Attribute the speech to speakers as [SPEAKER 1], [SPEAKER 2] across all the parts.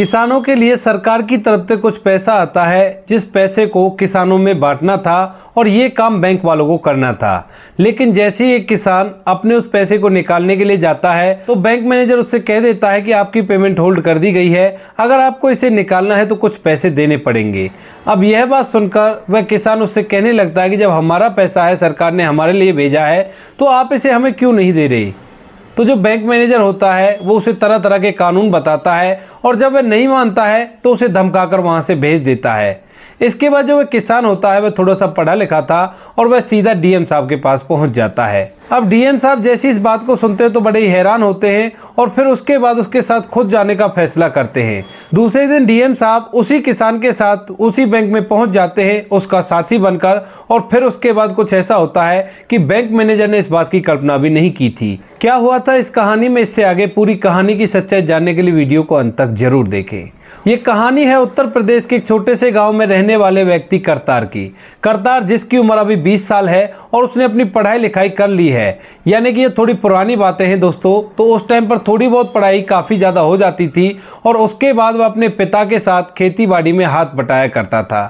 [SPEAKER 1] किसानों के लिए सरकार की तरफ से कुछ पैसा आता है जिस पैसे को किसानों में बांटना था और ये काम बैंक वालों को करना था लेकिन जैसे ही एक किसान अपने उस पैसे को निकालने के लिए जाता है तो बैंक मैनेजर उससे कह देता है कि आपकी पेमेंट होल्ड कर दी गई है अगर आपको इसे निकालना है तो कुछ पैसे देने पड़ेंगे अब यह बात सुनकर वह किसान उससे कहने लगता है कि जब हमारा पैसा है सरकार ने हमारे लिए भेजा है तो आप इसे हमें क्यों नहीं दे रही तो जो बैंक मैनेजर होता है वो उसे तरह तरह के कानून बताता है और जब वह नहीं मानता है तो उसे धमकाकर वहां से भेज देता है इसके बाद जो वह किसान होता है वह थोड़ा सा पढ़ा लिखा था और वह सीधा डीएम साहब के पास पहुंच जाता है अब डीएम साहब जैसे इस बात को सुनते हैं तो बड़े ही हैरान होते हैं और फिर उसके बाद उसके साथ खुद जाने का फैसला करते हैं दूसरे दिन डीएम साहब उसी किसान के साथ उसी बैंक में पहुंच जाते हैं उसका साथी बनकर और फिर उसके बाद कुछ ऐसा होता है कि बैंक मैनेजर ने इस बात की कल्पना भी नहीं की थी क्या हुआ था इस कहानी में इससे आगे पूरी कहानी की सच्चाई जानने के लिए वीडियो को अंत तक जरूर देखें ये कहानी है उत्तर प्रदेश के एक छोटे से गांव में रहने वाले व्यक्ति करतार की करतार जिसकी उम्र अभी 20 साल है और उसने अपनी पढ़ाई लिखाई कर ली है यानी कि ये थोड़ी पुरानी बातें हैं दोस्तों तो उस टाइम पर थोड़ी बहुत पढ़ाई काफ़ी ज़्यादा हो जाती थी और उसके बाद वह अपने पिता के साथ खेती में हाथ बटाया करता था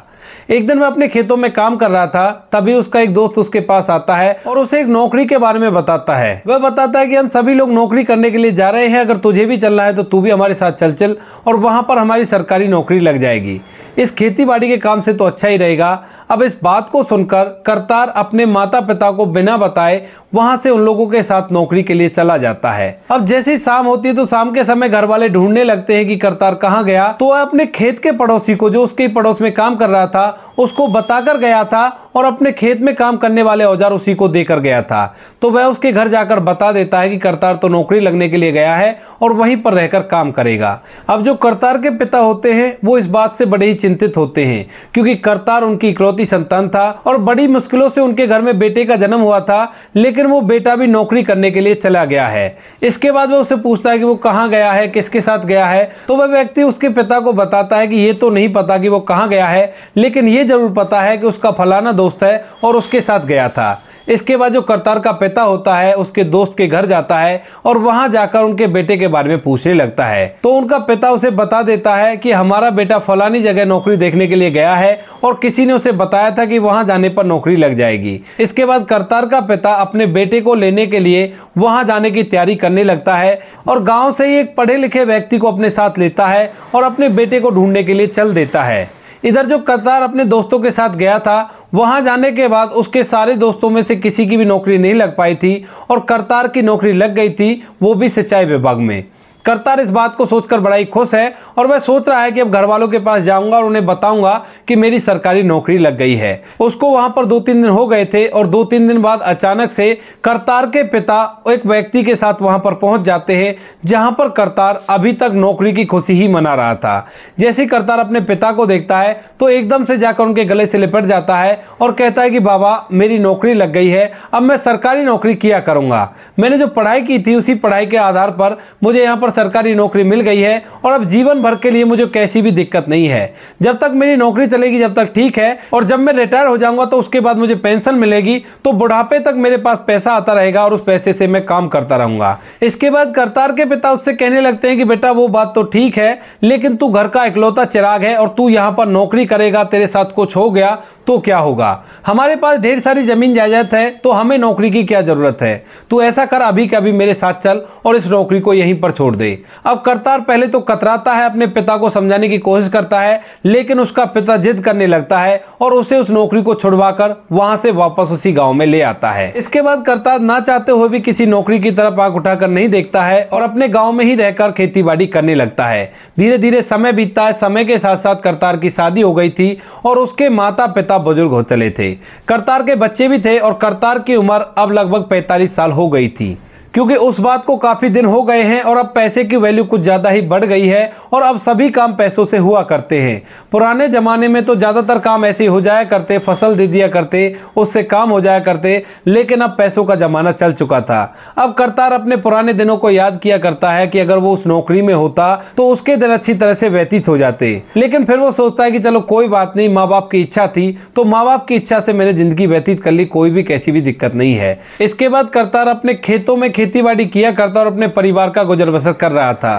[SPEAKER 1] एक दिन मैं अपने खेतों में काम कर रहा था तभी उसका एक दोस्त उसके पास आता है और उसे एक नौकरी के बारे में बताता है वह बताता है कि हम सभी लोग नौकरी करने के लिए जा रहे हैं अगर तुझे भी चलना है तो तू भी हमारे साथ चल चल और वहाँ पर हमारी सरकारी नौकरी लग जाएगी इस खेती बाड़ी के काम से तो अच्छा ही रहेगा अब इस बात को सुनकर करतार अपने माता पिता को बिना बताए वहाँ से उन लोगों के साथ नौकरी के लिए चला जाता है अब जैसे ही शाम होती है तो शाम के समय घर वाले ढूंढने लगते हैं कि करतार कहाँ गया तो वह अपने खेत के पड़ोसी को जो उसके पड़ोस में काम कर रहा था था उसको बताकर गया था और अपने खेत में काम करने वाले औजार उसी को देकर गया था तो वह उसके घर जाकर बता देता है कि करतार तो नौकरी लगने के लिए गया है और वहीं पर रहकर काम करेगा अब जो करतार के पिता होते हैं वो इस बात से बड़े ही चिंतित होते हैं क्योंकि करतार उनकी इकलौती संतान था और बड़ी मुश्किलों से उनके घर में बेटे का जन्म हुआ था लेकिन वो बेटा भी नौकरी करने के लिए चला गया है इसके बाद वह उसे पूछता है कि वो कहाँ गया है किसके साथ गया है तो वह व्यक्ति उसके पिता को बताता है कि ये तो नहीं पता कि वो कहाँ गया है लेकिन ये जरूर पता है कि उसका फलाना दोस्त है और उसके साथ गया था इसके बाद जो करतार का पिता होता है उसके दोस्त के घर जाता है और वहां जाकर उनके बेटे के बारे में पूछने लगता है तो उनका पिता उसे बता देता है कि हमारा बेटा फलानी जगह नौकरी देखने के लिए गया है और किसी ने उसे बताया था कि वहां जाने पर नौकरी लग जाएगी इसके बाद करतार का पिता अपने बेटे को लेने के लिए वहां जाने की तैयारी करने लगता है और गाँव से ही एक पढ़े लिखे व्यक्ति को अपने साथ लेता है और अपने बेटे को ढूंढने के लिए चल देता है इधर जो कतार अपने दोस्तों के साथ गया था वहां जाने के बाद उसके सारे दोस्तों में से किसी की भी नौकरी नहीं लग पाई थी और करतार की नौकरी लग गई थी वो भी सिंचाई विभाग में करतार इस बात को सोचकर बड़ा ही खुश है और वह सोच रहा है कि अब घर वालों के पास जाऊंगा और उन्हें बताऊंगा कि मेरी सरकारी नौकरी लग गई है उसको वहां पर दो तीन दिन हो गए थे और दो तीन दिन बाद अचानक से करतार के पिता एक व्यक्ति के साथ वहां पर पहुंच जाते हैं जहां पर करतार अभी तक नौकरी की खुशी ही मना रहा था जैसे करतार अपने पिता को देखता है तो एकदम से जाकर उनके गले से लिपट जाता है और कहता है कि बाबा मेरी नौकरी लग गई है अब मैं सरकारी नौकरी किया करूंगा मैंने जो पढ़ाई की थी उसी पढ़ाई के आधार पर मुझे यहाँ पर पर सरकारी नौकरी मिल गई है और अब जीवन भर के लिए मुझे कैसी भी दिक्कत नहीं है जब तक मेरी नौकरी चलेगी जब तक ठीक है और जब मैं रिटायर हो जाऊंगा तो उसके बाद मुझे पेंशन मिलेगी तो बुढ़ापे तक मेरे पास पैसा आता रहेगा और उस पैसे से मैं काम करता रहूंगा इसके बाद करतार के पिता उससे कहने लगते हैं कि बेटा वो बात तो ठीक है लेकिन तू घर का इकलौता चिराग है और तू यहाँ पर नौकरी करेगा तेरे साथ कुछ हो गया तो क्या होगा हमारे पास ढेर सारी जमीन जायदाद है तो हमें नौकरी की क्या जरूरत है तू ऐसा कर अभी के अभी मेरे साथ चल और इस नौकरी को यहीं पर छोड़ दे अब करतार पहले तो कतराता है अपने पिता को समझाने की कोशिश करता है लेकिन उसका पिता जिद करने लगता है और उसे उस नौकरी को छुड़वाकर वहां से वापस उसी गांव में ले आता है इसके बाद करतार ना चाहते हुए भी किसी नौकरी की तरफ आंख उठाकर नहीं देखता है और अपने गाँव में ही रहकर खेती करने लगता है धीरे धीरे समय बीतता है समय के साथ साथ करतार की शादी हो गई थी और उसके माता पिता बुजुर्ग हो चले थे करतार के बच्चे भी थे और करतार की उम्र अब लगभग पैतालीस साल हो गई थी क्योंकि उस बात को काफ़ी दिन हो गए हैं और अब पैसे की वैल्यू कुछ ज़्यादा ही बढ़ गई है और अब सभी काम पैसों से हुआ करते हैं पुराने ज़माने में तो ज़्यादातर काम ऐसे हो जाया करते फसल दे दिया करते उससे काम हो जाया करते लेकिन अब पैसों का ज़माना चल चुका था अब करतार अपने पुराने दिनों को याद किया करता है कि अगर वो उस नौकरी में होता तो उसके दिन अच्छी तरह से व्यतीत हो जाते लेकिन फिर वो सोचता है कि चलो कोई बात नहीं माँ बाप की इच्छा थी तो माँ बाप की इच्छा से मैंने ज़िंदगी व्यतीत कर ली कोई भी कैसी भी दिक्कत नहीं है इसके बाद करतार अपने खेतों में खेतीबाड़ी किया करता और अपने परिवार का गुजर बसर कर रहा था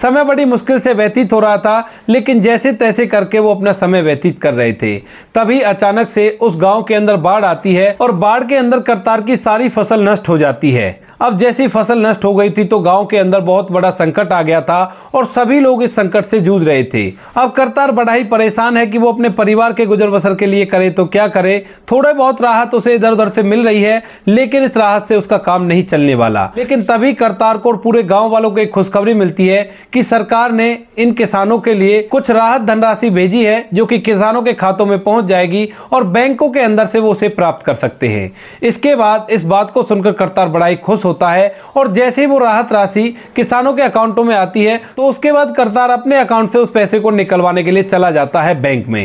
[SPEAKER 1] समय बड़ी मुश्किल से व्यतीत हो रहा था लेकिन जैसे तैसे करके वो अपना समय व्यतीत कर रहे थे तभी अचानक से उस गांव के अंदर बाढ़ आती है और बाढ़ के अंदर करतार की सारी फसल नष्ट हो जाती है अब जैसी फसल नष्ट हो गई थी तो गांव के अंदर बहुत बड़ा संकट आ गया था और सभी लोग इस संकट से जूझ रहे थे अब करतार बड़ा ही परेशान है कि वो अपने परिवार के गुजर बसर के लिए करे तो क्या करे थोड़े बहुत राहत उसे इधर उधर से मिल रही है लेकिन इस राहत से उसका काम नहीं चलने वाला लेकिन तभी करतार को और पूरे गाँव वालों को एक खुशखबरी मिलती है की सरकार ने इन किसानों के लिए कुछ राहत धनराशि भेजी है जो की किसानों के खातों में पहुंच जाएगी और बैंकों के अंदर से वो उसे प्राप्त कर सकते हैं इसके बाद इस बात को सुनकर करतार ही खुश होता है और जैसे ही वो राहत राशि किसानों के अकाउंटों में आती है तो उसके बाद करतार अपने अकाउंट से उस पैसे को निकलवाने के लिए चला जाता है बैंक में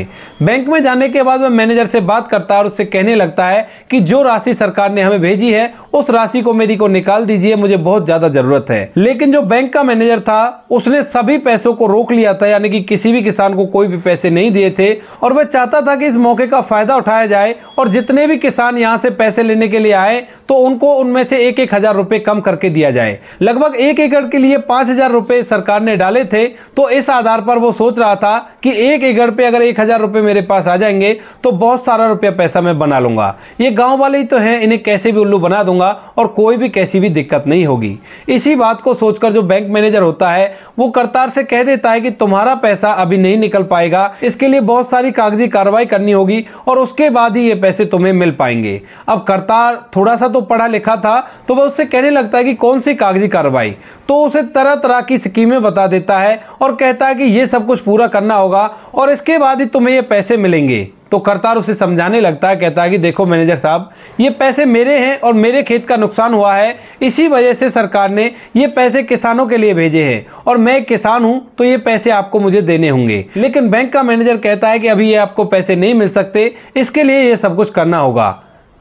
[SPEAKER 1] बैंक में जाने के बाद वह मैनेजर से बात करता है और उससे कहने लगता है कि जो राशि सरकार ने हमें भेजी है उस राशि को मेरी को निकाल दीजिए मुझे बहुत ज़्यादा ज़रूरत है लेकिन जो बैंक का मैनेजर था उसने सभी पैसों को रोक लिया था यानी कि किसी भी किसान को कोई भी पैसे नहीं दिए थे और वह चाहता था कि इस मौके का फ़ायदा उठाया जाए और जितने भी किसान यहाँ से पैसे लेने के लिए आए तो उनको उनमें से एक एक हज़ार हजार रुपए कम करके दिया जाए लगभग एक एकड़ के लिए पांच हजार रुपए सरकार ने डाले थे तो इस आधार पर वो सोच रहा था कि एक एकड़ पे अगर एक हजार रुपए मेरे पास आ जाएंगे तो बहुत सारा रुपया पैसा मैं बना लूंगा ये गांव वाले ही तो हैं इन्हें कैसे भी उल्लू बना दूंगा और कोई भी कैसी भी दिक्कत नहीं होगी इसी बात को सोचकर जो बैंक मैनेजर होता है वो करतार से कह देता है कि तुम्हारा पैसा अभी नहीं निकल पाएगा इसके लिए बहुत सारी कागजी कार्रवाई करनी होगी और उसके बाद ही ये पैसे तुम्हें मिल पाएंगे अब करतार थोड़ा सा तो पढ़ा लिखा था तो वह उससे आपसे कहने लगता है कि कौन सी कागजी कार्रवाई तो उसे तरह तरह की स्कीमें बता देता है और कहता है कि ये सब कुछ पूरा करना होगा और इसके बाद ही तुम्हें ये पैसे मिलेंगे तो करतार उसे समझाने लगता है कहता है कि देखो मैनेजर साहब ये पैसे मेरे हैं और मेरे खेत का नुकसान हुआ है इसी वजह से सरकार ने ये पैसे किसानों के लिए भेजे हैं और मैं किसान हूं तो ये पैसे आपको मुझे देने होंगे लेकिन बैंक का मैनेजर कहता है कि अभी ये आपको पैसे नहीं मिल सकते इसके लिए ये सब कुछ करना होगा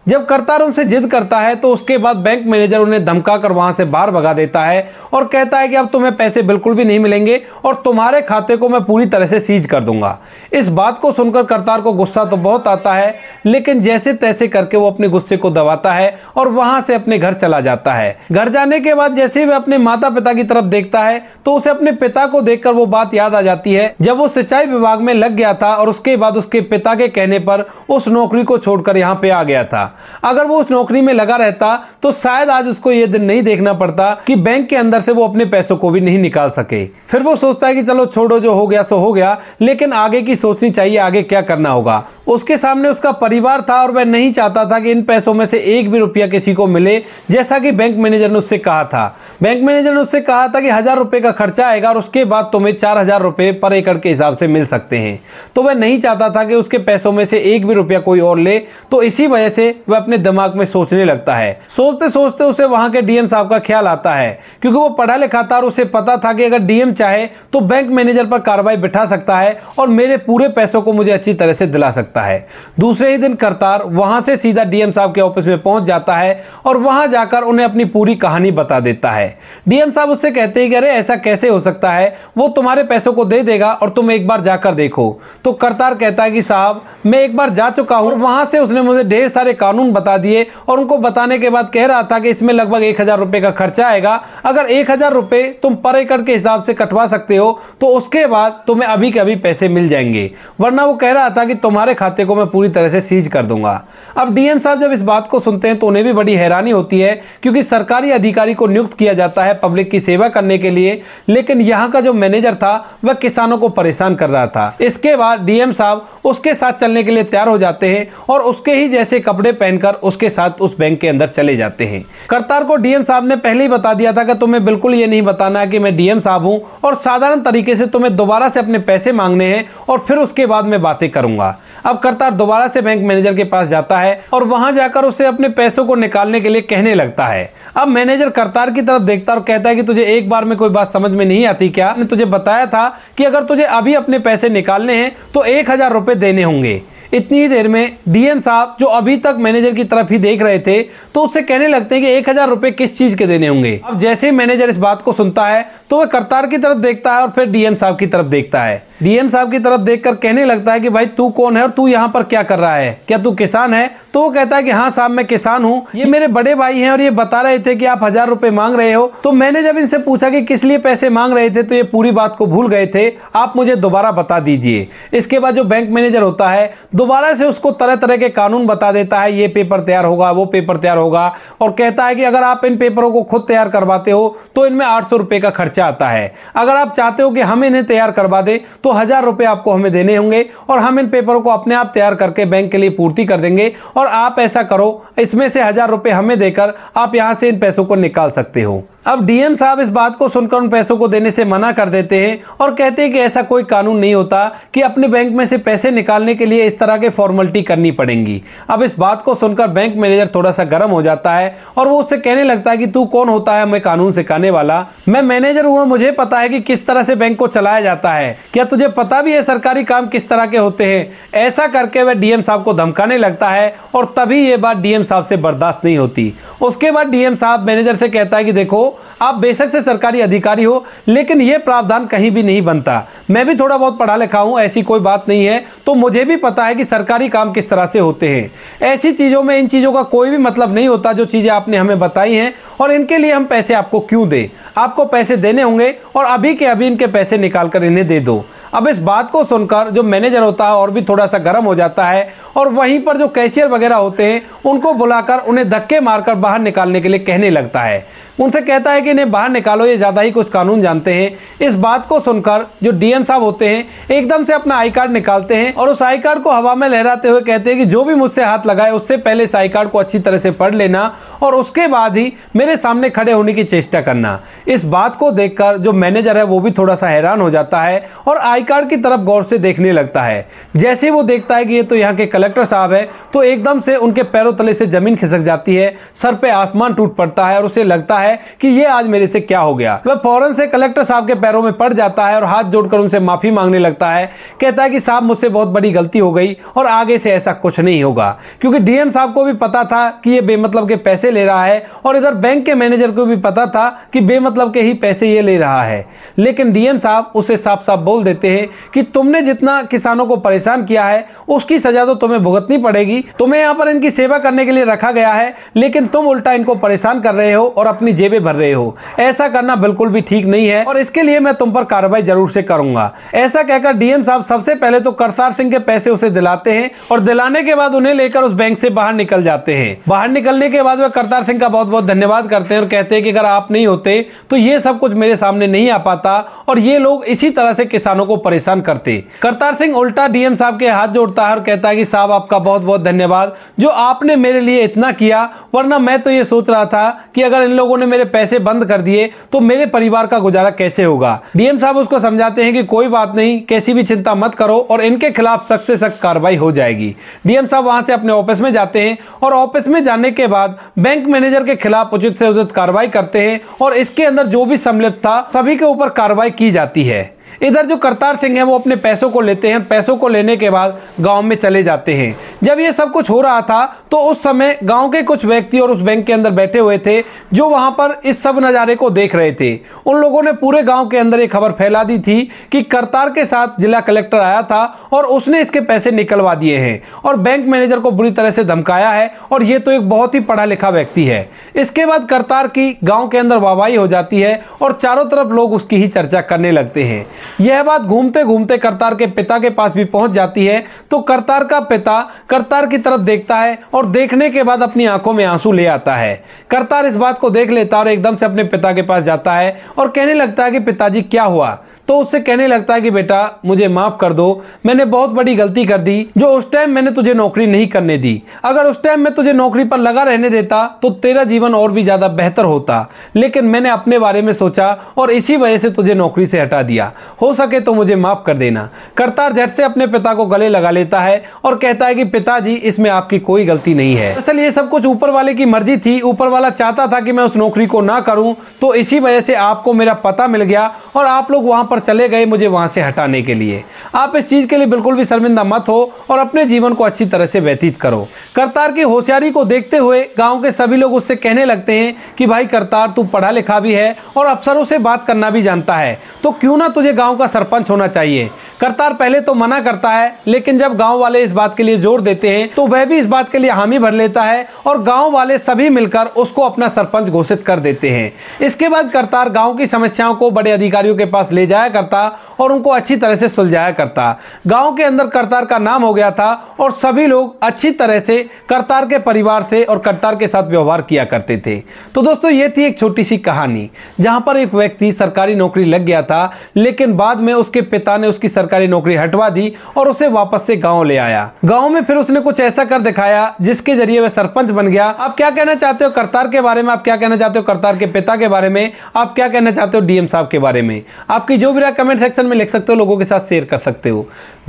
[SPEAKER 1] जब करतार उनसे जिद करता है तो उसके बाद बैंक मैनेजर उन्हें धमका कर वहां से बाहर भगा देता है और कहता है कि अब तुम्हें पैसे बिल्कुल भी नहीं मिलेंगे और तुम्हारे खाते को मैं पूरी तरह से सीज कर दूंगा इस बात को सुनकर करतार को गुस्सा तो बहुत आता है लेकिन जैसे तैसे करके वो अपने गुस्से को दबाता है और वहां से अपने घर चला जाता है घर जाने के बाद जैसे ही वह अपने माता पिता की तरफ देखता है तो उसे अपने पिता को देख वो बात याद आ जाती है जब वो सिंचाई विभाग में लग गया था और उसके बाद उसके पिता के कहने पर उस नौकरी को छोड़कर यहाँ पे आ गया था अगर वो उस नौकरी में लगा रहता तो शायद आज उसको ये दिन नहीं देखना पड़ता कि बैंक के अंदर से वो अपने पैसों को भी नहीं निकाल सके फिर वो सोचता है कि चलो छोड़ो जो हो गया सो हो गया लेकिन आगे की सोचनी चाहिए आगे क्या करना होगा उसके सामने उसका परिवार था और वह नहीं चाहता था कि इन पैसों में से एक भी रुपया किसी को मिले जैसा कि बैंक मैनेजर ने उससे कहा था बैंक मैनेजर ने उससे कहा था कि हजार रुपए का खर्चा आएगा और उसके बाद तुम्हें चार हजार रुपए पर एकड़ के हिसाब से मिल सकते हैं तो वह नहीं चाहता था कि उसके पैसों में से एक भी रुपया कोई और ले तो इसी वजह से वह अपने दिमाग में सोचने लगता है सोचते सोचते उसे वहां के डीएम साहब का ख्याल आता है क्योंकि वो पढ़ा लिखा था और उसे पता था कि अगर डीएम चाहे तो बैंक मैनेजर पर कार्रवाई बिठा सकता है और मेरे पूरे पैसों को मुझे अच्छी तरह से दिला सकता है दूसरे ही दिन करतार वहां से सीधा डीएम साहब के ऑफिस में पहुंच जाता है और वहां जाकर उन्हें अपनी पूरी कहानी बता देता है डीएम साहब उससे कहते हैं कि अरे ऐसा कैसे हो सकता है वो तुम्हारे पैसों को दे देगा और तुम एक बार जाकर देखो तो करतार कहता है कि साहब मैं एक बार जा चुका हूं वहां से उसने मुझे ढेर सारे कानून कानून बता दिए और उनको बताने के बाद कह रहा था कि इसमें लगभग एक हज़ार रुपए का खर्चा आएगा अगर एक हज़ार रुपए तुम पर एकड़ के हिसाब से कटवा सकते हो तो उसके बाद तुम्हें अभी के अभी पैसे मिल जाएंगे वरना वो कह रहा था कि तुम्हारे खाते को मैं पूरी तरह से सीज कर दूंगा अब डीएम साहब जब इस बात को सुनते हैं तो उन्हें भी बड़ी हैरानी होती है क्योंकि सरकारी अधिकारी को नियुक्त किया जाता है पब्लिक की सेवा करने के लिए लेकिन यहाँ का जो मैनेजर था वह किसानों को परेशान कर रहा था इसके बाद डीएम साहब उसके साथ चलने के लिए तैयार हो जाते हैं और उसके ही जैसे कपड़े पहनकर उसके साथ उस बैंक के अंदर चले जाते हैं करतार को डीएम साहब ने पहले ही बता दिया था कि तुम्हें बिल्कुल ये नहीं बताना कि मैं डीएम साहब हूँ और साधारण तरीके से तुम्हें दोबारा से अपने पैसे मांगने हैं और फिर उसके बाद मैं बातें करूंगा अब करतार दोबारा से बैंक मैनेजर के पास जाता है और वहां जाकर उसे अपने पैसों को निकालने के लिए कहने लगता है अब मैनेजर करतार की तरफ देखता और कहता है कि तुझे एक बार में कोई बात समझ में नहीं आती क्या तुझे बताया था कि अगर तुझे अभी अपने पैसे निकालने हैं तो एक हजार रुपए देने होंगे इतनी ही देर में डीएम साहब जो अभी तक मैनेजर की तरफ ही देख रहे थे तो उससे कहने लगते हैं कि एक हजार रुपए किस चीज़ के देने होंगे अब जैसे ही मैनेजर इस बात को सुनता है तो वह करतार की तरफ देखता है और फिर डीएम साहब की तरफ देखता है डीएम साहब की तरफ देखकर कहने लगता है कि भाई तू कौन है और तू यहाँ पर क्या कर रहा है क्या तू किसान है तो वो कहता है कि हाँ साहब मैं किसान हूँ ये मेरे बड़े भाई हैं और ये बता रहे थे कि आप हजार रुपए मांग रहे हो तो मैंने जब इनसे पूछा कि किस लिए पैसे मांग रहे थे तो ये पूरी बात को भूल गए थे आप मुझे दोबारा बता दीजिए इसके बाद जो बैंक मैनेजर होता है दोबारा से उसको तरह तरह के कानून बता देता है ये पेपर तैयार होगा वो पेपर तैयार होगा और कहता है कि अगर आप इन पेपरों को खुद तैयार करवाते हो तो इनमें आठ सौ का खर्चा आता है अगर आप चाहते हो कि हम इन्हें तैयार करवा दें तो हज़ार रुपये आपको हमें देने होंगे और हम इन पेपरों को अपने आप तैयार करके बैंक के लिए पूर्ति कर देंगे और आप ऐसा करो इसमें से हज़ार रुपये हमें देकर आप यहाँ से इन पैसों को निकाल सकते हो अब डीएम साहब इस बात को सुनकर उन पैसों को देने से मना कर देते हैं और कहते हैं कि ऐसा कोई कानून नहीं होता कि अपने बैंक में से पैसे निकालने के लिए इस तरह के फॉर्मेलिटी करनी पड़ेंगी अब इस बात को सुनकर बैंक मैनेजर थोड़ा सा गर्म हो जाता है और वो उससे कहने लगता है कि तू कौन होता है मैं कानून सिखाने वाला मैं मैनेजर हूँ और मुझे पता है कि किस तरह से बैंक को चलाया जाता है क्या तुझे पता भी है सरकारी काम किस तरह के होते हैं ऐसा करके वह डीएम साहब को धमकाने लगता है और तभी ये बात डीएम साहब से बर्दाश्त नहीं होती उसके बाद डीएम साहब मैनेजर से कहता है कि देखो आप बेशक से सरकारी अधिकारी हो लेकिन यह प्रावधान कहीं भी नहीं बनता मैं भी थोड़ा बहुत पढ़ा लिखा हूं ऐसी कोई बात नहीं है तो मुझे भी पता है कि सरकारी काम किस तरह से होते हैं ऐसी चीज़ों में इन चीज़ों का कोई भी मतलब नहीं होता जो चीज़ें आपने हमें बताई हैं और इनके लिए हम पैसे आपको क्यों दें आपको पैसे देने होंगे और अभी के अभी इनके पैसे निकालकर इन्हें दे दो अब इस बात को सुनकर जो मैनेजर होता है और भी थोड़ा सा गर्म हो जाता है और वहीं पर जो कैशियर वगैरह होते हैं उनको बुलाकर उन्हें धक्के मारकर बाहर निकालने के लिए कहने लगता है उनसे कहता है कि इन्हें बाहर निकालो ये ज़्यादा ही कुछ कानून जानते हैं इस बात को सुनकर जो डीएम साहब होते हैं एकदम से अपना आई कार्ड निकालते हैं और उस आई कार्ड को हवा में लहराते हुए कहते हैं कि जो भी मुझसे हाथ लगाए उससे पहले इस आई कार्ड को अच्छी तरह से पढ़ लेना और उसके बाद ही मेरे सामने खड़े होने की चेष्टा करना इस बात को देख जो मैनेजर है वो भी थोड़ा सा हैरान हो जाता है और आई कार्ड की तरफ गौर से देखने लगता है जैसे वो देखता है कि ये तो यहाँ के कलेक्टर साहब है तो एकदम से उनके पैरों तले से जमीन खिसक जाती है सर पे आसमान टूट पड़ता है और उसे लगता है है कि ये आज मेरे से क्या हो गया वह फौरन से कलेक्टर साहब के पैरों में पड़ जाता है और हाथ जोड़कर उनसे माफी मांगने लगता है कहता है कि साहब मुझसे बहुत बड़ी गलती हो गई और आगे से ऐसा कुछ नहीं होगा क्योंकि डीएम साहब को भी पता था कि ये बेमतलब के पैसे ले रहा है और इधर बैंक के मैनेजर को भी पता था कि बेमतलब के ही पैसे ये ले रहा है लेकिन डीएम साहब उसे साफ साफ बोल देते हैं कि तुमने जितना किसानों को परेशान किया है उसकी सजा तो तुम्हें भुगतनी पड़ेगी तुम्हें यहाँ पर इनकी सेवा करने के लिए रखा गया है लेकिन तुम उल्टा इनको परेशान कर रहे हो और अपनी अपनी जेबें भर रहे हो ऐसा करना बिल्कुल भी ठीक नहीं है और इसके लिए मैं तुम पर कार्रवाई जरूर से करूंगा ऐसा कहकर डीएम साहब सबसे पहले तो करतार सिंह के पैसे उसे दिलाते हैं और दिलाने के बाद उन्हें लेकर उस बैंक से बाहर निकल जाते हैं बाहर निकलने के बाद वह करतार सिंह का बहुत बहुत धन्यवाद करते हैं और कहते हैं कि अगर आप नहीं होते तो ये सब कुछ मेरे सामने नहीं आ पाता और ये लोग इसी तरह से किसानों को परेशान करते करतार सिंह उल्टा डीएम साहब के हाथ जोड़ता है और कहता है कि साहब आपका बहुत बहुत धन्यवाद जो आपने मेरे लिए इतना किया वरना मैं तो ये सोच रहा था कि अगर इन लोगों ने उन्होंने मेरे पैसे बंद कर दिए तो मेरे परिवार का गुजारा कैसे होगा डीएम साहब उसको समझाते हैं कि कोई बात नहीं कैसी भी चिंता मत करो और इनके खिलाफ सख्त से सख्त कार्रवाई हो जाएगी डीएम साहब वहां से अपने ऑफिस में जाते हैं और ऑफिस में जाने के बाद बैंक मैनेजर के खिलाफ उचित से उचित कार्रवाई करते हैं और इसके अंदर जो भी संलिप्त था सभी के ऊपर कार्रवाई की जाती है इधर जो करतार सिंह है वो अपने पैसों को लेते हैं पैसों को लेने के बाद गाँव में चले जाते हैं जब ये सब कुछ हो रहा था तो उस समय गाँव के कुछ व्यक्ति और उस बैंक के अंदर बैठे हुए थे जो वहां पर इस सब नज़ारे को देख रहे थे उन लोगों ने पूरे गाँव के अंदर ये खबर फैला दी थी कि करतार के साथ जिला कलेक्टर आया था और उसने इसके पैसे निकलवा दिए हैं और बैंक मैनेजर को बुरी तरह से धमकाया है और ये तो एक बहुत ही पढ़ा लिखा व्यक्ति है इसके बाद करतार की गांव के अंदर वाहवाही हो जाती है और चारों तरफ लोग उसकी ही चर्चा करने लगते हैं यह बात घूमते घूमते करतार के पिता के पास भी पहुंच जाती है तो करतार का पिता करतार की तरफ देखता है और देखने के बाद अपनी आंखों में आंसू ले आता है करतार इस बात को देख लेता है और एकदम से अपने पिता के पास जाता है और कहने लगता है कि पिताजी क्या हुआ तो उससे कहने लगता है कि बेटा मुझे माफ़ कर दो मैंने बहुत बड़ी गलती कर दी जो उस टाइम मैंने तुझे नौकरी नहीं करने दी अगर उस टाइम मैं तुझे नौकरी पर लगा रहने देता तो तेरा जीवन और भी ज़्यादा बेहतर होता लेकिन मैंने अपने बारे में सोचा और इसी वजह से तुझे नौकरी से हटा दिया हो सके तो मुझे माफ़ कर देना करतार झट से अपने पिता को गले लगा लेता है और कहता है कि पिताजी इसमें आपकी कोई गलती नहीं है असल ये सब कुछ ऊपर वाले की मर्जी थी ऊपर वाला चाहता था कि मैं उस नौकरी को ना करूं तो इसी वजह से आपको मेरा पता मिल गया और आप लोग वहां पर चले गए मुझे वहां से हटाने के लिए आप इस चीज़ के लिए बिल्कुल भी शर्मिंदा मत हो और अपने जीवन को अच्छी तरह से व्यतीत करो करतार की होशियारी को देखते हुए गाँव के सभी लोग उससे कहने लगते हैं कि भाई करतार तू पढ़ा लिखा भी है और अफसरों से बात करना भी जानता है तो क्यों ना तुझे गाँव गांव का सरपंच होना चाहिए करतार पहले तो मना करता है लेकिन जब गांव वाले इस बात के लिए जोर देते हैं तो वह भी इस बात के लिए हामी भर लेता है और गांव वाले सभी मिलकर उसको अपना सरपंच घोषित कर देते हैं इसके बाद करतार गांव की समस्याओं को बड़े अधिकारियों के पास ले जाया करता और उनको अच्छी तरह से सुलझाया करता गाँव के अंदर करतार का नाम हो गया था और सभी लोग अच्छी तरह से करतार के परिवार से और करतार के साथ व्यवहार किया करते थे तो दोस्तों ये थी एक छोटी सी कहानी जहाँ पर एक व्यक्ति सरकारी नौकरी लग गया था लेकिन बाद में उसके पिता ने उसकी सरकारी नौकरी हटवा दी और उसे वापस से गांव ले आया गांव में फिर उसने कुछ ऐसा कर दिखाया जिसके जरिए वह सरपंच बन गया आप क्या कहना चाहते हो करतार के बारे में आप क्या कहना चाहते हो करतार के पिता के बारे में आप क्या कहना चाहते हो डीएम साहब के बारे में आपकी जो भी राय कमेंट सेक्शन में लिख सकते हो लोगों के साथ शेयर कर सकते हो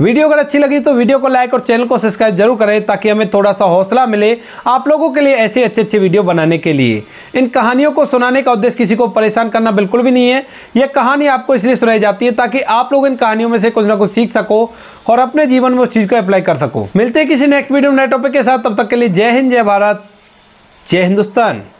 [SPEAKER 1] वीडियो अगर अच्छी लगी तो वीडियो को लाइक और चैनल को सब्सक्राइब जरूर करें ताकि हमें थोड़ा सा हौसला मिले आप लोगों के लिए ऐसे अच्छे अच्छे वीडियो बनाने के लिए इन कहानियों को सुनाने का उद्देश्य किसी को परेशान करना बिल्कुल भी नहीं है यह कहानी आपको इसलिए सुनाई जाती है ताकि आप लोग इन कहानियों में से कुछ ना कुछ सीख सको और अपने जीवन में उस चीज़ को अप्लाई कर सको मिलते हैं किसी नेक्स्ट वीडियो नए टॉपिक के साथ तब तक के लिए जय हिंद जय भारत जय हिंदुस्तान